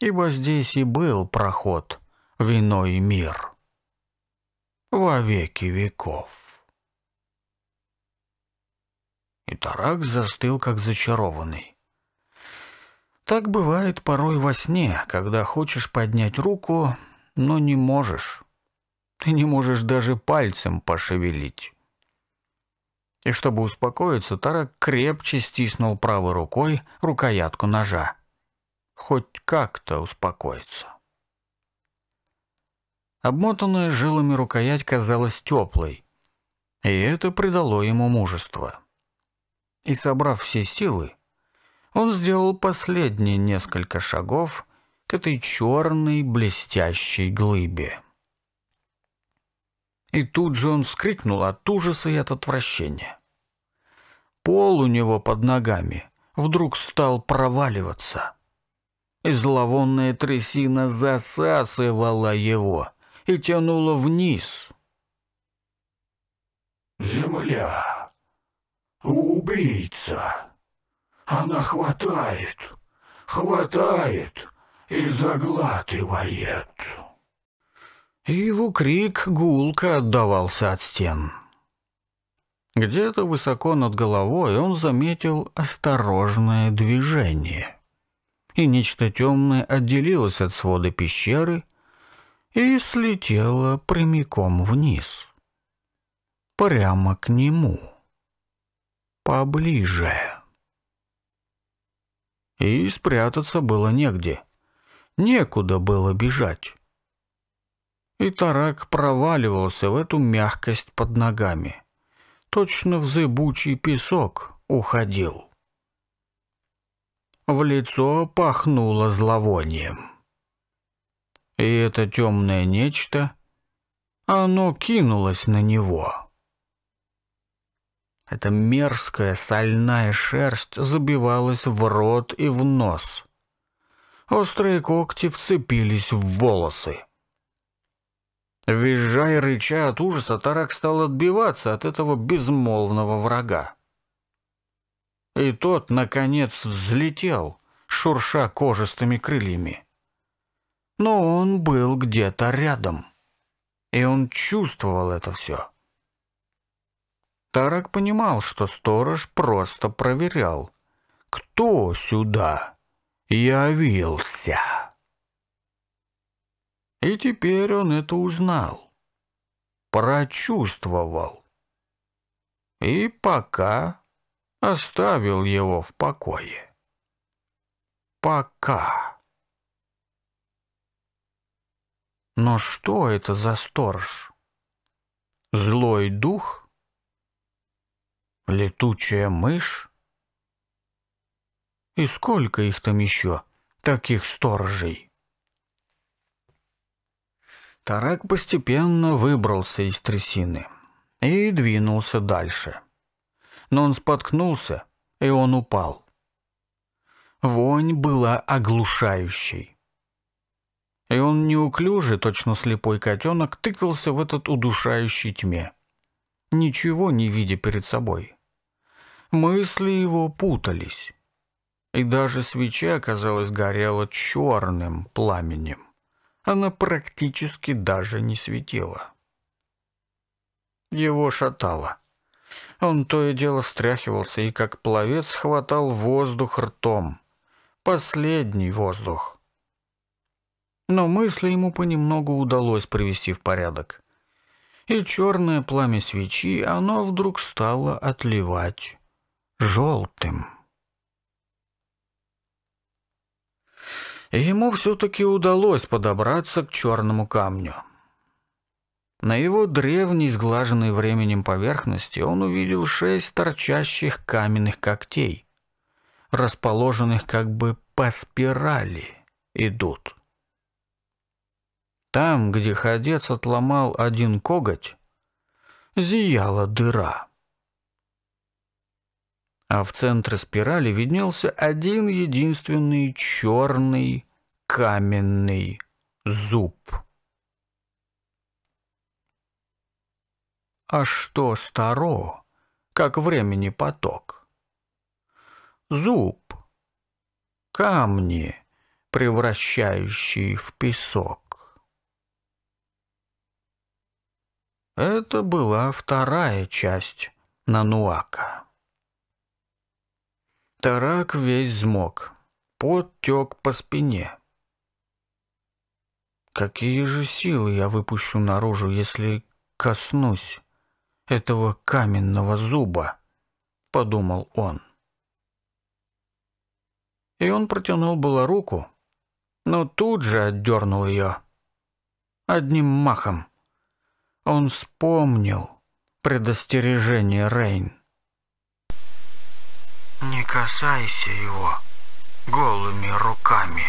Ибо здесь и был проход, вино и мир. Во веки веков. И Тарак застыл, как зачарованный. Так бывает порой во сне, когда хочешь поднять руку, но не можешь. Ты не можешь даже пальцем пошевелить. И чтобы успокоиться, Тарак крепче стиснул правой рукой рукоятку ножа. Хоть как-то успокоиться. Обмотанная жилами рукоять казалась теплой, и это придало ему мужество. И собрав все силы, он сделал последние несколько шагов к этой черной блестящей глыбе. И тут же он вскрикнул от ужаса и от отвращения. Пол у него под ногами вдруг стал проваливаться. И зловонная трясина засасывала его и тянула вниз. «Земля! Убийца! Она хватает, хватает и заглатывает!» и его крик гулко отдавался от стен. Где-то высоко над головой он заметил осторожное движение, и нечто темное отделилось от свода пещеры и слетело прямиком вниз, прямо к нему, поближе. И спрятаться было негде, некуда было бежать и тарак проваливался в эту мягкость под ногами. Точно в зыбучий песок уходил. В лицо пахнуло зловонием. И это темное нечто, оно кинулось на него. Эта мерзкая сальная шерсть забивалась в рот и в нос. Острые когти вцепились в волосы. Визжая и рыча от ужаса, Тарак стал отбиваться от этого безмолвного врага. И тот, наконец, взлетел, шурша кожистыми крыльями. Но он был где-то рядом, и он чувствовал это все. Тарак понимал, что сторож просто проверял, кто сюда явился. И теперь он это узнал, прочувствовал. И пока оставил его в покое. Пока. Но что это за сторож? Злой дух? Летучая мышь? И сколько их там еще, таких сторожей? Тарак постепенно выбрался из трясины и двинулся дальше. Но он споткнулся, и он упал. Вонь была оглушающей. И он неуклюже, точно слепой котенок, тыкался в этот удушающей тьме, ничего не видя перед собой. Мысли его путались, и даже свеча, казалось, горела черным пламенем она практически даже не светила. Его шатало. Он то и дело стряхивался и, как пловец, хватал воздух ртом. Последний воздух. Но мысли ему понемногу удалось привести в порядок. И черное пламя свечи, оно вдруг стало отливать желтым. Ему все-таки удалось подобраться к черному камню. На его древней, сглаженной временем поверхности он увидел шесть торчащих каменных когтей, расположенных как бы по спирали идут. Там, где ходец отломал один коготь, зияла дыра а в центре спирали виднелся один единственный черный каменный зуб. А что старо, как времени поток? Зуб, камни, превращающие в песок. Это была вторая часть Нануака. Тарак весь змок, подтек по спине. Какие же силы я выпущу наружу, если коснусь этого каменного зуба? Подумал он. И он протянул было руку, но тут же отдернул ее. Одним махом. Он вспомнил предостережение Рейн. Не касайся его голыми руками.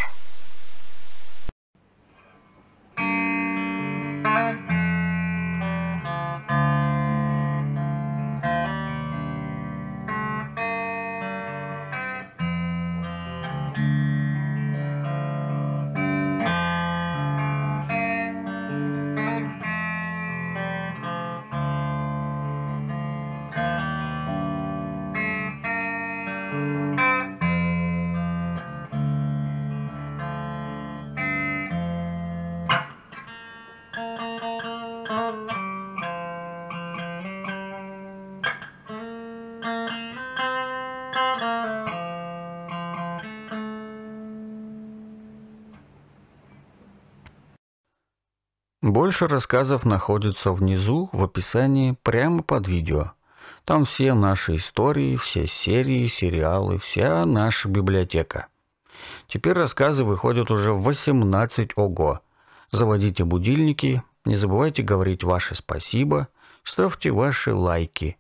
Больше рассказов находится внизу в описании прямо под видео. Там все наши истории, все серии, сериалы, вся наша библиотека. Теперь рассказы выходят уже в 18 ого. Заводите будильники, не забывайте говорить ваше спасибо, ставьте ваши лайки.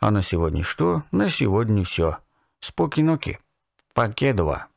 А на сегодня что? На сегодня все. Споки-ноки. Покедова.